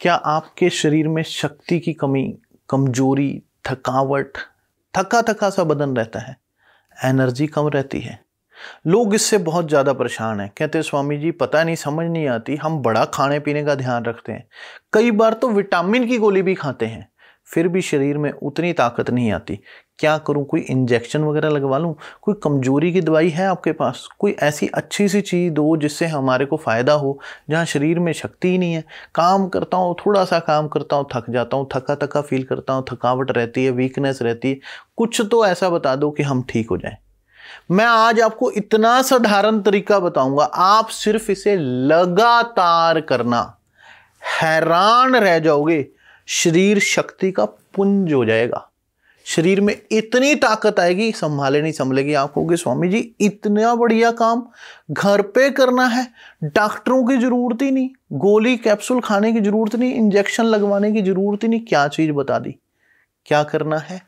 क्या आपके शरीर में शक्ति की कमी कमजोरी थकावट थका थका सा बदन रहता है एनर्जी कम रहती है लोग इससे बहुत ज़्यादा परेशान हैं कहते हैं स्वामी जी पता नहीं समझ नहीं आती हम बड़ा खाने पीने का ध्यान रखते हैं कई बार तो विटामिन की गोली भी खाते हैं फिर भी शरीर में उतनी ताकत नहीं आती क्या करूं कोई इंजेक्शन वगैरह लगवा लूं कोई कमजोरी की दवाई है आपके पास कोई ऐसी अच्छी सी चीज़ दो जिससे हमारे को फ़ायदा हो जहां शरीर में शक्ति ही नहीं है काम करता हूं थोड़ा सा काम करता हूं थक जाता हूं थका थका फील करता हूं थकावट रहती है वीकनेस रहती है कुछ तो ऐसा बता दो कि हम ठीक हो जाए मैं आज आपको इतना साधारण तरीका बताऊंगा आप सिर्फ इसे लगातार करना हैरान रह जाओगे शरीर शक्ति का पुंज हो जाएगा शरीर में इतनी ताकत आएगी संभाले नहीं संभलेगी आप कहोगे स्वामी जी इतना बढ़िया काम घर पे करना है डॉक्टरों की ज़रूरत ही नहीं गोली कैप्सूल खाने की ज़रूरत नहीं इंजेक्शन लगवाने की ज़रूरत ही नहीं क्या चीज़ बता दी क्या करना है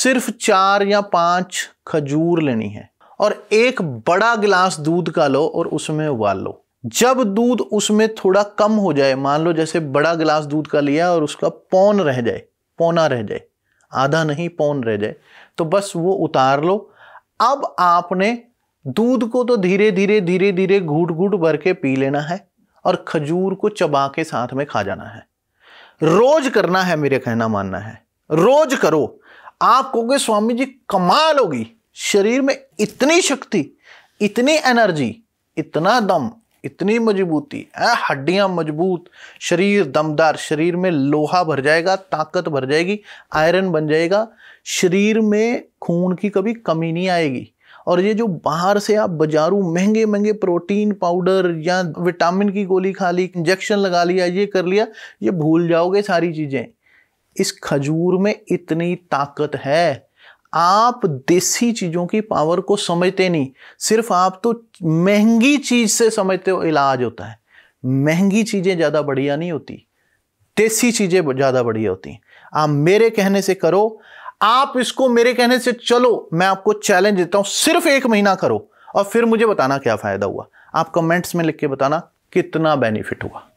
सिर्फ चार या पांच खजूर लेनी है और एक बड़ा गिलास दूध का लो और उसमें उबाल लो जब दूध उसमें थोड़ा कम हो जाए मान लो जैसे बड़ा गिलास दूध का लिया और उसका पौन रह जाए पौना रह जाए आधा नहीं पौन रह जाए तो बस वो उतार लो अब आपने दूध को तो धीरे धीरे धीरे धीरे घूट घूट भर के पी लेना है और खजूर को चबा के साथ में खा जाना है रोज करना है मेरे कहना मानना है रोज करो आप कहोगे स्वामी जी कमाल होगी शरीर में इतनी शक्ति इतनी एनर्जी इतना दम इतनी मजबूती है हड्डियां मजबूत शरीर दमदार शरीर में लोहा भर जाएगा ताकत भर जाएगी आयरन बन जाएगा शरीर में खून की कभी कमी नहीं आएगी और ये जो बाहर से आप बाजारू महंगे महंगे प्रोटीन पाउडर या विटामिन की गोली खा ली इंजेक्शन लगा लिया ये कर लिया ये भूल जाओगे सारी चीज़ें इस खजूर में इतनी ताकत है आप देसी चीज़ों की पावर को समझते नहीं सिर्फ आप तो महंगी चीज़ से समझते हो इलाज होता है महंगी चीज़ें ज़्यादा बढ़िया नहीं होती देसी चीज़ें ज़्यादा बढ़िया होती हैं आप मेरे कहने से करो आप इसको मेरे कहने से चलो मैं आपको चैलेंज देता हूं सिर्फ एक महीना करो और फिर मुझे बताना क्या फ़ायदा हुआ आप कमेंट्स में लिख के बताना कितना बेनिफिट हुआ